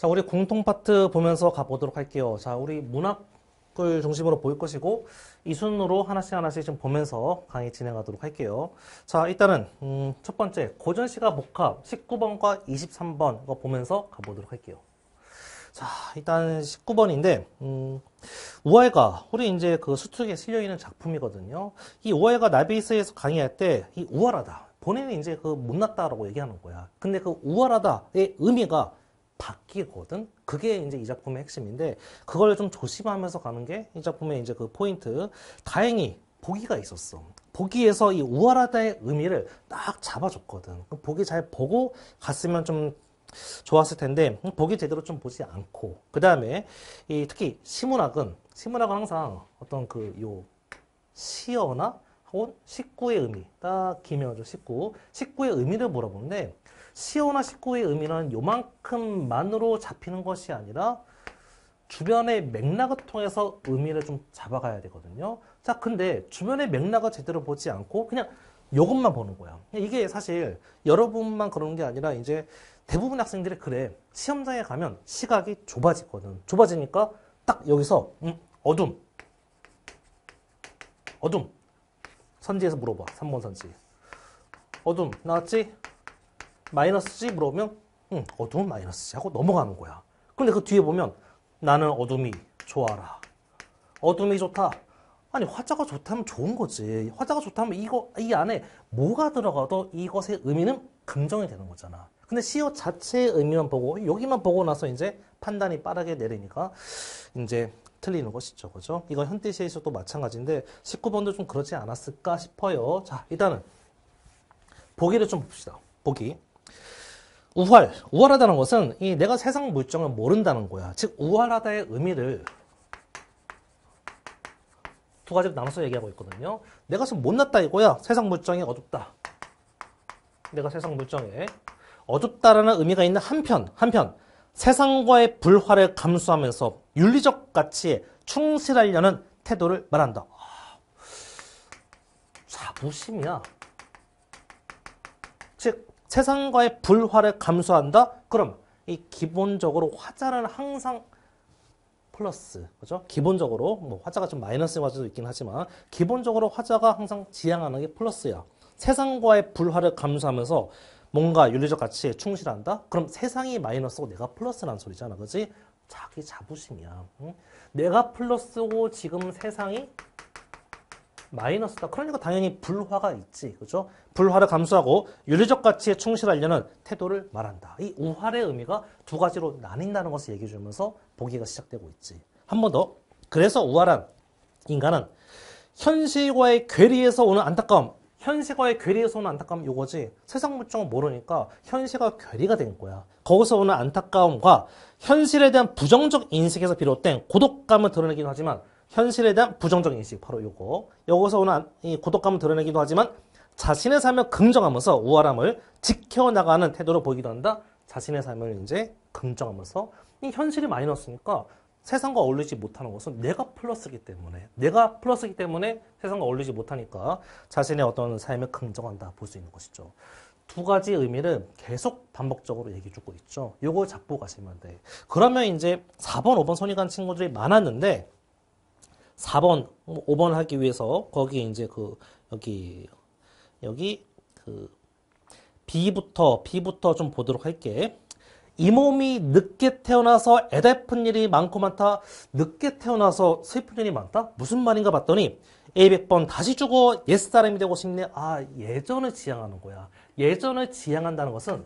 자, 우리 공통 파트 보면서 가보도록 할게요. 자, 우리 문학을 중심으로 보일 것이고 이 순으로 하나씩 하나씩 좀 보면서 강의 진행하도록 할게요. 자, 일단은 음, 첫 번째 고전시가 복합 19번과 23번 이거 보면서 가보도록 할게요. 자, 일단 19번인데, 음, 우아해가, 우리 이제 그 수특에 실려있는 작품이거든요. 이 우아해가 나베이스에서 강의할 때, 이 우월하다. 본인은 이제 그 못났다라고 얘기하는 거야. 근데 그 우월하다의 의미가 바뀌거든. 그게 이제 이 작품의 핵심인데 그걸 좀 조심하면서 가는 게 이 작품의 이제 그 포인트. 다행히 보기가 있었어. 보기에서 이우월라다의 의미를 딱 잡아줬거든. 그 보기 잘 보고 갔으면 좀 좋았을 텐데 보기 제대로 좀 보지 않고 그 다음에 이 특히 시문학은 시문학은 항상 어떤 그 요 시어나 혹은 식구의 의미 딱 김여조 식구 식구의 의미를 물어보는데 시오나 19의 의미는 요만큼만으로 잡히는 것이 아니라 주변의 맥락을 통해서 의미를 좀 잡아가야 되거든요. 자, 근데 주변의 맥락을 제대로 보지 않고 그냥 요것만 보는 거야. 이게 사실 여러분만 그러는 게 아니라 이제 대부분 학생들이 그래. 시험장에 가면 시각이 좁아지거든. 좁아지니까 딱 여기서 음, 어둠. 어둠. 선지에서 물어봐. 3번 선지. 어둠 나왔지? 마이너스지 물어보면 응, 어둠은 마이너스지 하고 넘어가는 거야. 근데 그 뒤에 보면 나는 어둠이 좋아라. 어둠이 좋다. 아니 화자가 좋다면 좋은 거지. 화자가 좋다면 이거 이 안에 뭐가 들어가도 이것의 의미는 긍정이 되는 거잖아. 근데 시어 자체의 의미만 보고 여기만 보고 나서 이제 판단이 빠르게 내리니까 이제 틀리는 것이죠. 그죠? 이거 현대시에서도 마찬가지인데 19번도 좀그렇지 않았을까 싶어요. 자, 일단은 보기를 좀 봅시다. 보기. 우활, 우활하다는 것은 이 내가 세상 물정을 모른다는 거야. 즉 우활하다의 의미를 두 가지로 나눠서 얘기하고 있거든요. 내가 지 못났다 이거야. 세상 물정이 어둡다. 내가 세상 물정에 어둡다라는 의미가 있는 한편, 한편 세상과의 불화를 감수하면서 윤리적 가치에 충실하려는 태도를 말한다. 아, 자부심이야. 즉 세상과의 불화를 감수한다? 그럼 이 기본적으로 화자는 항상 플러스, 그죠? 기본적으로, 뭐, 화자가 좀 마이너스인 화자도 있긴 하지만, 기본적으로 화자가 항상 지향하는 게 플러스야. 세상과의 불화를 감수하면서 뭔가 윤리적 가치에 충실한다? 그럼 세상이 마이너스고 내가 플러스란 소리잖아, 그지? 자기 자부심이야. 응? 내가 플러스고 지금 세상이 마이너스다. 그러니까 당연히 불화가 있지. 그죠? 불화를 감수하고 윤리적 가치에 충실하려는 태도를 말한다. 이 우활의 의미가 두 가지로 나뉜다는 것을 얘기해 주면서 보기가 시작되고 있지. 한 번 더. 그래서 우활한 인간은 현실과의 괴리에서 오는 안타까움, 현실과의 괴리에서 오는 안타까움 요거지 세상 물정을 모르니까 현실과 괴리가 된 거야. 거기서 오는 안타까움과 현실에 대한 부정적 인식에서 비롯된 고독감을 드러내긴 기 하지만 현실에 대한 부정적 인식 바로 요거 여기서 오는 이 고독감을 드러내기도 하지만 자신의 삶을 긍정하면서 우월함을 지켜나가는 태도로 보이기도 한다 자신의 삶을 이제 긍정하면서 이 현실이 마이너스니까 세상과 어울리지 못하는 것은 내가 플러스기 때문에 내가 플러스기 때문에 세상과 어울리지 못하니까 자신의 어떤 삶을 긍정한다 볼 수 있는 것이죠 두 가지 의미를 계속 반복적으로 얘기해 주고 있죠 요걸 잡고 가시면 돼 그러면 이제 4번 5번 손이 간 친구들이 많았는데 4번, 5번 뭐 하기 위해서 거기에 이제 그 여기 여기 그 B부터 B부터 좀 보도록 할게. 이 몸이 늦게 태어나서 애달픈 일이 많고 많다. 늦게 태어나서 슬픈 일이 많다. 무슨 말인가 봤더니 A 100번 다시 죽어 옛사람이 되고 싶네. 아 예전을 지향하는 거야. 예전을 지향한다는 것은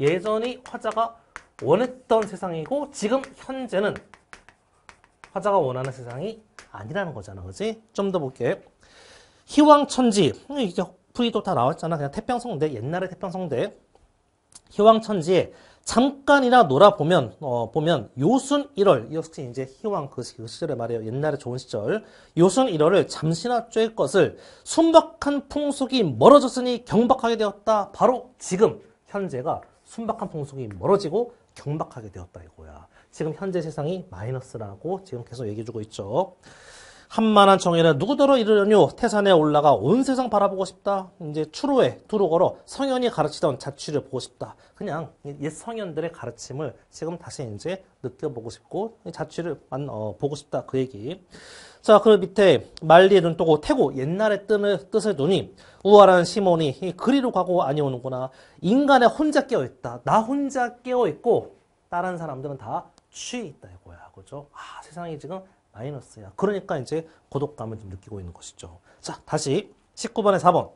예전이 화자가 원했던 세상이고 지금 현재는 화자가 원하는 세상이 아니라는 거잖아. 그지? 좀 더 볼게. 희왕천지. 음, 이게 풀이도 다 나왔잖아. 그냥 태평성대. 옛날의 태평성대. 희왕천지에 잠깐이나 놀아보면, 어, 보면, 요순 1월, 이어스틴 이제 희왕 그, 그 시절에 말이에요. 옛날에 좋은 시절. 요순 1월을 잠시나 쬐 것을 순박한 풍속이 멀어졌으니 경박하게 되었다. 바로 지금, 현재가 순박한 풍속이 멀어지고 경박하게 되었다 이거야. 지금 현재 세상이 마이너스라고 지금 계속 얘기해주고 있죠. 한만한 정의는 누구더러 이르려뇨 태산에 올라가 온 세상 바라보고 싶다. 이제 추로에 두로 걸어 성현이 가르치던 자취를 보고 싶다. 그냥 옛 성현들의 가르침을 지금 다시 이제 느껴보고 싶고 자취를 어, 보고 싶다 그 얘기. 자, 그 밑에 말리의 눈 뜨고 태고 옛날의 뜻을, 뜻을 두니 우아한 시몬이 그리로 가고 아니오는구나. 인간의 혼자 깨어있다. 나 혼자 깨어있고 다른 사람들은 다 취해 있다 이거야. 그죠? 아, 세상이 지금 마이너스야. 그러니까 이제 고독감을 좀 느끼고 있는 것이죠. 자, 다시 19번에 4번.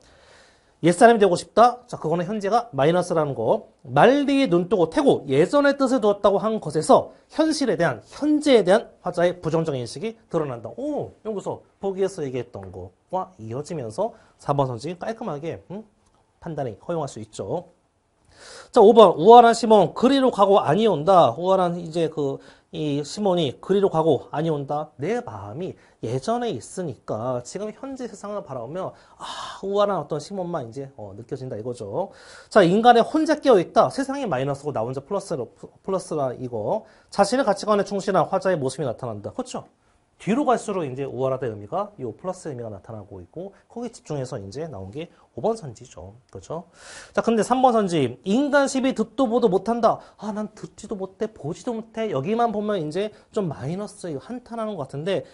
옛사람이 되고 싶다? 자, 그거는 현재가 마이너스라는 거. 말리에 눈뜨고 태고 예전의 뜻을 두었다고 한 것에서 현실에 대한, 현재에 대한 화자의 부정적인 인식이 드러난다. 오, 연구소 보기에서 얘기했던 거와 이어지면서 4번 선지 깔끔하게 음? 판단이 허용할 수 있죠. 자, 5번 우아한 시몬 그리로 가고 아니 온다. 우아한 이제 그 이 시몬이 그리로 가고 아니 온다. 내 마음이 예전에 있으니까 지금 현재 세상을 바라보며 아, 우아한 어떤 시몬만 이제 어, 느껴진다 이거죠. 자, 인간의 혼자 깨어 있다. 세상이 마이너스고 나 혼자 플러스로 플러스라 이거. 자신의 가치관에 충실한 화자의 모습이 나타난다. 그렇죠? 뒤로 갈수록 이제 우월하다 의미가 의이 플러스 의미가 나타나고 있고 거기에 집중해서 이제 나온 게 5번 선지죠. 그렇죠? 자, 근데 3번 선지 인간 1 0 듣도 보도 못한다. 아, 난 듣지도 못해 보지도 못해 여기만 보면 이제 좀 마이너스 한탄하는 것 같은데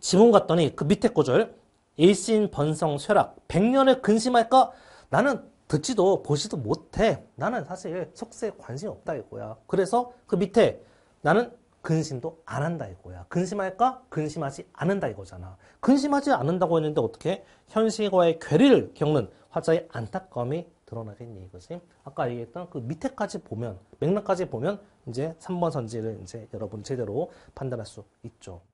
지문 갔더니 그 밑에 구절 일신 번성 쇠락 1 0 0년을 근심할까? 나는 듣지도 보지도 못해. 나는 사실 속세에 관심이 없다 이거야. 그래서 그 밑에 나는 근심도 안 한다 이거야. 근심할까? 근심하지 않는다 이거잖아. 근심하지 않는다고 했는데 어떻게 현실과의 괴리를 겪는 화자의 안타까움이 드러나겠니 이것이 아까 얘기했던 그 밑에까지 보면 맥락까지 보면 이제 3번 선지를 이제 여러분 제대로 판단할 수 있죠.